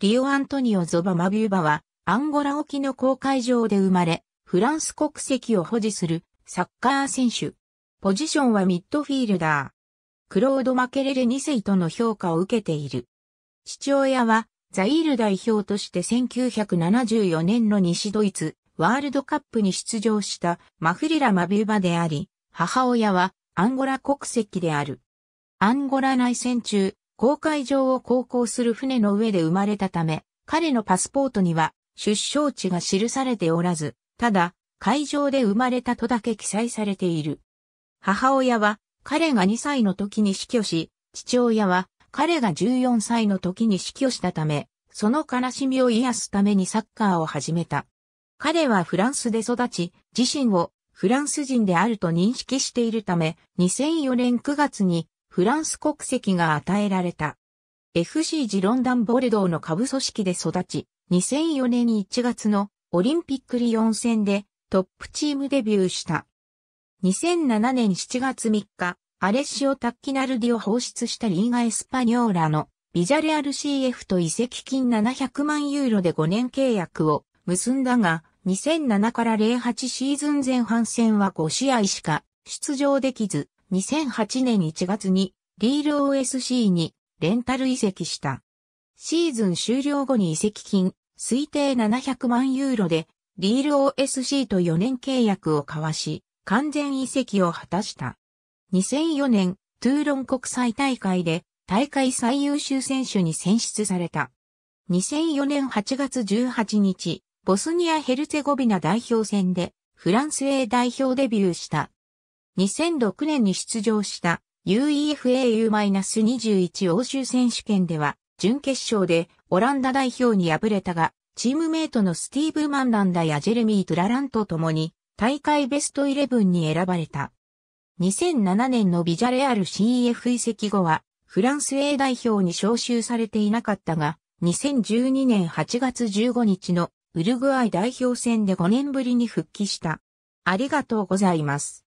リオ・アントニオ・ゾバ・マビューバは、アンゴラ沖の公海上で生まれ、フランス国籍を保持するサッカー選手。ポジションはミッドフィールダー。クロード・マケレレ2世との評価を受けている。父親は、ザイール代表として1974年の西ドイツ、ワールドカップに出場したマフリラ・マビューバであり、母親はアンゴラ国籍である。アンゴラ内戦中、公海上を航行する船の上で生まれたため、彼のパスポートには出生地が記されておらず、ただ、海上で生まれたとだけ記載されている。母親は彼が2歳の時に死去し、父親は彼が14歳の時に死去したため、その悲しみを癒すためにサッカーを始めた。彼はフランスで育ち、自身をフランス人であると認識しているため、2004年9月にフランス国籍が与えられた。FC ジロンダンボルドーの下部組織で育ち、2004年1月のオリンピックリオン戦でトップチームデビューした。2007年7月3日、アレッシオ・タッキナルディを放出したリーガ・エスパニョーラのビジャレアル CF と移籍金700万ユーロで5年契約を結んだが、2007から08シーズン前半戦は5試合しか出場できず、2008年1月にリール OSC にレンタル移籍した。シーズン終了後に移籍金、推定700万ユーロで、リール OSC と4年契約を交わし、完全移籍を果たした。2004年、トゥーロン国際大会で、大会最優秀選手に選出された。2004年8月18日、ボスニア・ヘルツェゴビナ代表戦で、フランス A 代表デビューした。2006年に出場した UEFAU-21 欧州選手権では、準決勝でオランダ代表に敗れたが、チームメイトのスティーブ・マンランダやジェレミー・トゥラランと共に、大会ベスト11に選ばれた。2007年のビジャレアル CF 移籍後は、フランス A 代表に招集されていなかったが、2012年8月15日のウルグアイ代表戦で5年ぶりに復帰した。ありがとうございます。